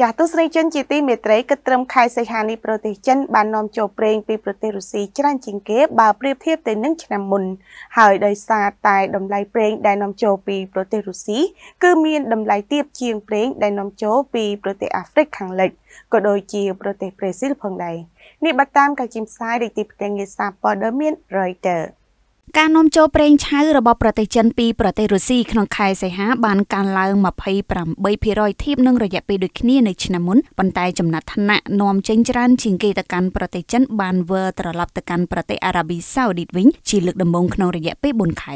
ចាស់ទស្សនិកជនជាទីមេត្រីគិតត្រឹមខែសីហានេះប្រទេសចិន បាននាំចូលប្រេងពីប្រទេសរុស្ស៊ីច្រើនជាងគេបើប្រៀបធៀបទៅនឹងឆ្នាំមុនហើយដោយសារតែតម្លៃប្រេងដែលនាំចូលពីប្រទេសរុស្ស៊ីគឺមានតម្លៃទាបជាងប្រេងដែលនាំចូលពីប្រទេសអាហ្វ្រិកខាងលិចក៏ដូចជាប្រទេសប្រេស៊ីលផងដែរនេះបើតាមការជិះផ្សាយនៃទីផ្ទាំងងារសារព័ត៌មាន Reuters ការនាំចូលប្រេងឆៅរបស់ប្រទេសចិនពីប្រទេសរុស្ស៊ីក្នុងខែសីហាបានកើនឡើង28%ធៀបនឹងរយៈពេលដូចគ្នានៅឆ្នាំមុនប៉ុន្តែចំណាត់ថ្នាក់នាំចេញច្រើនជាងគេទៅកាន់ប្រទេសចិនបានវិលត្រឡប់ទៅកាន់ប្រទេសអារ៉ាប៊ីសាអូឌីតវិញជាលើកដំបូងក្នុងរយៈពេល4ខែ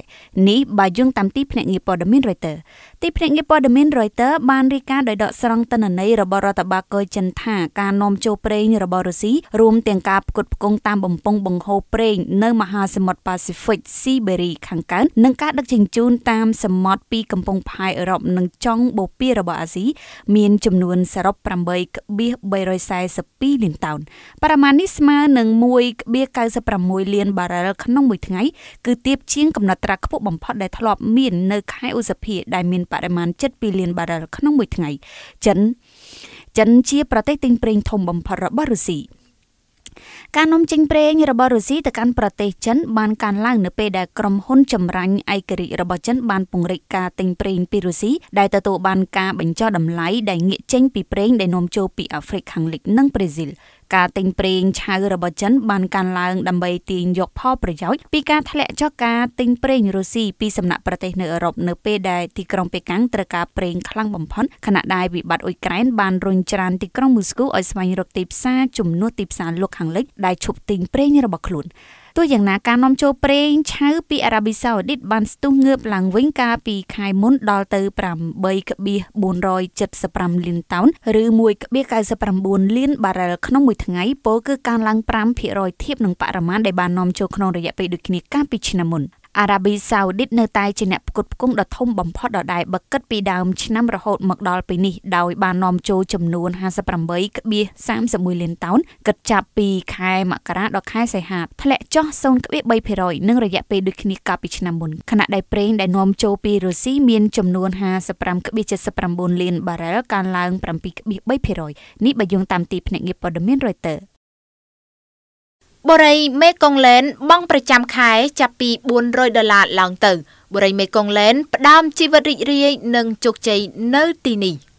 នេះបើយោងតាមទីភ្នាក់ងារព័ត៌មាន Reuters ទីភ្នាក់ងារព័ត៌មាន Reuters បានរាយការណ៍ដោយដកស្រង់ទិន្នន័យរបស់រដ្ឋបាលកុយចិនថា ការនាំចូលប្រេងរបស់រុស្ស៊ីរួមទាំងការផ្គត់ផ្គង់តាមបំពង់បង្ហូរប្រេងនៅមហាសមុទ្រប៉ាស៊ីហ្វិកស៊ីបេរីខាងកើតនិងការដឹកជញ្ជូនតាមសមុទ្រពីកំពង់ផែអឺរ៉ុបនិងចុងបូព៌ារបស់អាស៊ីមានចំនួនសរុប8.342លានតោនបរិមាណនេះស្មើនឹង1.96លានបារ៉ែលក្នុងមួយថ្ងៃគឺទៀបជាងកំណត់ត្រាខ្ពស់បំផុតដែលធ្លាប់មាននៅខែឧសភា ដែលមានបរិមាណ7.2លានបារ៉ែលក្នុងមួយថ្ងៃចិនចិនជា ប្រទេសទិញប្រេង ធំបំផុតរបស់រុស្ស៊ីការនាំចេញប្រេងរបស់រុស្ស៊ីទៅកាន់ប្រទេសចិន បានកើនឡើងនៅពេលដែលក្រុមហ៊ុនចម្រាញ់ឯករាជ្យរបស់ចិនបានពង្រីកការទិញប្រេងពីរុស្ស៊ីដែលទទួលបានការបញ្ចុះតម្លៃដែលងាកចេញពីប្រេងដែលនាំចូលពីអាហ្វ្រិកខាងលិចនិងប្រេស៊ីលការទិញប្រេងឆៅរបស់ចិនបានកើនឡើងដើម្បីទាញយកផលប្រយោជន៍ពីការធ្លាក់ចុះការទិញប្រេងរុស្ស៊ីពីសំណាក់ប្រទេសនៅអឺរ៉ុបនៅពេលដែលទីក្រុងប៉េកាំងត្រូវការប្រេងខ្លាំងបំផុតខណៈដែលវិបត្តិអ៊ុយក្រែនបានរុញច្រានទីក្រុងមូស្គូឲ្យស្វែងរកទីផ្សារជំនួសទីផ្សារលោកខាងលិចដែលឈប់ទិញប្រេងរបស់ខ្លួនទោះយ៉ាងណាការនាំចូលប្រេងឆៅពីអារ៉ាប៊ីសាអូឌីតបានស្ទុះងើបឡើងវិញកាលពីខែមុនដល់ទៅ8.475លានតោនឬ1.99លានបារ៉ែលក្នុងមួយថ្ងៃពោលគឺកើនឡើង5%ធៀបនឹងបរិមាណដែលបាននាំចូលក្នុងរយៈពេលដូចគ្នាកាលពីឆ្នាំមុនអារ៉ាប៊ីសាអូឌីតនៅតែជាអ្នកផ្គត់ផ្គង់ដ៏ធំបំផុតដដែលបើគិតពីដើម ឆ្នាំរហូត មកដល់ពេលនេះដោយបាននាំចូលចំនួន58.31លានតោនគិតចាប់ពី ខែមករាដល់ខែសីហាធ្លាក់ចុះ0.3%និងរយៈពេលដូចគ្នាកាលពីឆ្នាំមុនខណៈដែលប្រេងដែលនាំចូលពីរុស្ស៊ីមានចំនួន55.79លានបារ៉ែលកើនឡើង7.3%នេះបើយោងតាមទីភ្នាក់ងារព័ត៌មាន Reuters បុរីមេកុងលែនបង់ប្រចាំខែចាប់ពី400ដុល្លារឡើងទៅបុរីមេកុងលែនផ្ដើមជីវិតរីករាយនិងជោគជ័យនៅទីនេះ។